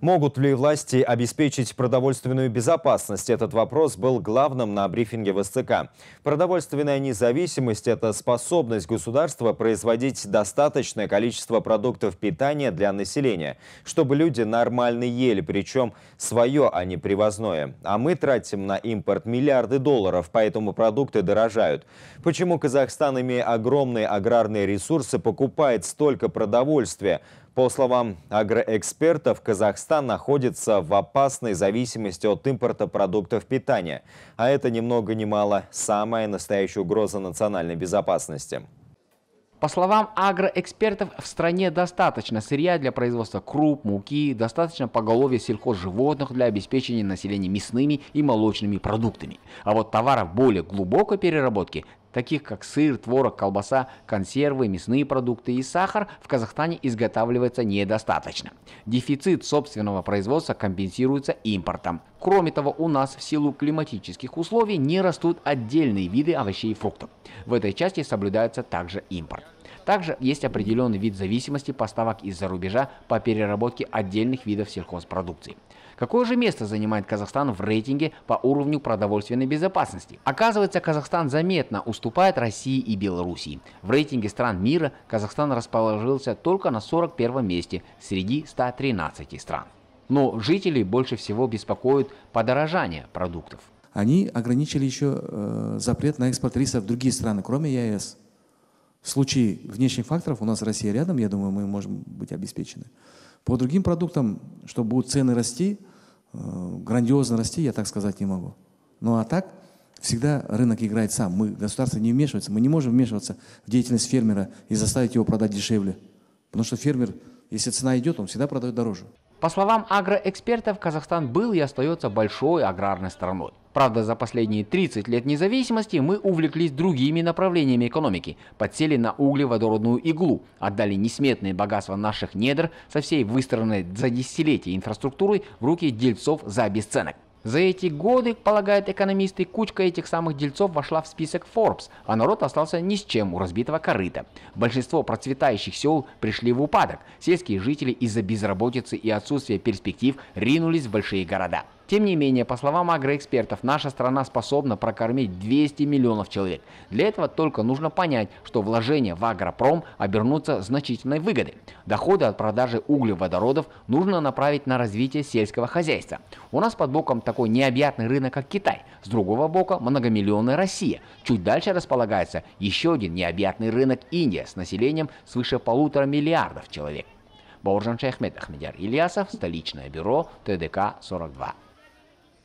Могут ли власти обеспечить продовольственную безопасность? Этот вопрос был главным на брифинге в Продовольственная независимость – это способность государства производить достаточное количество продуктов питания для населения, чтобы люди нормально ели, причем свое, а не привозное. А мы тратим на импорт миллиарды долларов, поэтому продукты дорожают. Почему Казахстан, имея огромные аграрные ресурсы, покупает столько продовольствия? По словам агроэкспертов, Казахстан находится в опасной зависимости от импорта продуктов питания. А это ни много ни мало самая настоящая угроза национальной безопасности. По словам агроэкспертов, в стране достаточно сырья для производства круп, муки, достаточно поголовья сельхозживотных для обеспечения населения мясными и молочными продуктами. А вот товаров более глубокой переработки таких как сыр, творог, колбаса, консервы, мясные продукты и сахар, в Казахстане изготавливается недостаточно. Дефицит собственного производства компенсируется импортом. Кроме того, у нас в силу климатических условий не растут отдельные виды овощей и фруктов. В этой части соблюдается также импорт. Также есть определенный вид зависимости поставок из-за рубежа по переработке отдельных видов сельхозпродукции. Какое же место занимает Казахстан в рейтинге по уровню продовольственной безопасности? Оказывается, Казахстан заметно уступает России и Белоруссии. В рейтинге стран мира Казахстан расположился только на 41 месте среди 113 стран. Но жителей больше всего беспокоит подорожание продуктов. Они ограничили еще э, запрет на экспорт риса в другие страны, кроме ЕАЭС. В случае внешних факторов у нас Россия рядом, я думаю, мы можем быть обеспечены. По другим продуктам, что будут цены расти, э, грандиозно расти, я так сказать не могу. Ну а так всегда рынок играет сам. Мы, государство не вмешивается. Мы не можем вмешиваться в деятельность фермера и заставить его продать дешевле. Потому что фермер, если цена идет, он всегда продает дороже. По словам агроэкспертов, Казахстан был и остается большой аграрной страной. Правда, за последние 30 лет независимости мы увлеклись другими направлениями экономики, подсели на углеводородную иглу, отдали несметные богатства наших недр со всей выстроенной за десятилетия инфраструктурой в руки дельцов за бесценок. За эти годы, полагают экономисты, кучка этих самых дельцов вошла в список Forbes, а народ остался ни с чем у разбитого корыта. Большинство процветающих сел пришли в упадок. Сельские жители из-за безработицы и отсутствия перспектив ринулись в большие города. Тем не менее, по словам агроэкспертов, наша страна способна прокормить 200 миллионов человек. Для этого только нужно понять, что вложения в агропром обернутся значительной выгодой. Доходы от продажи углеводородов нужно направить на развитие сельского хозяйства. У нас под боком такой необъятный рынок, как Китай. С другого бока многомиллионная Россия. Чуть дальше располагается еще один необъятный рынок Индия с населением свыше полутора миллиардов человек. Боржан Шахмед Ахмедяр Ильясов, столичное бюро ТДК 42.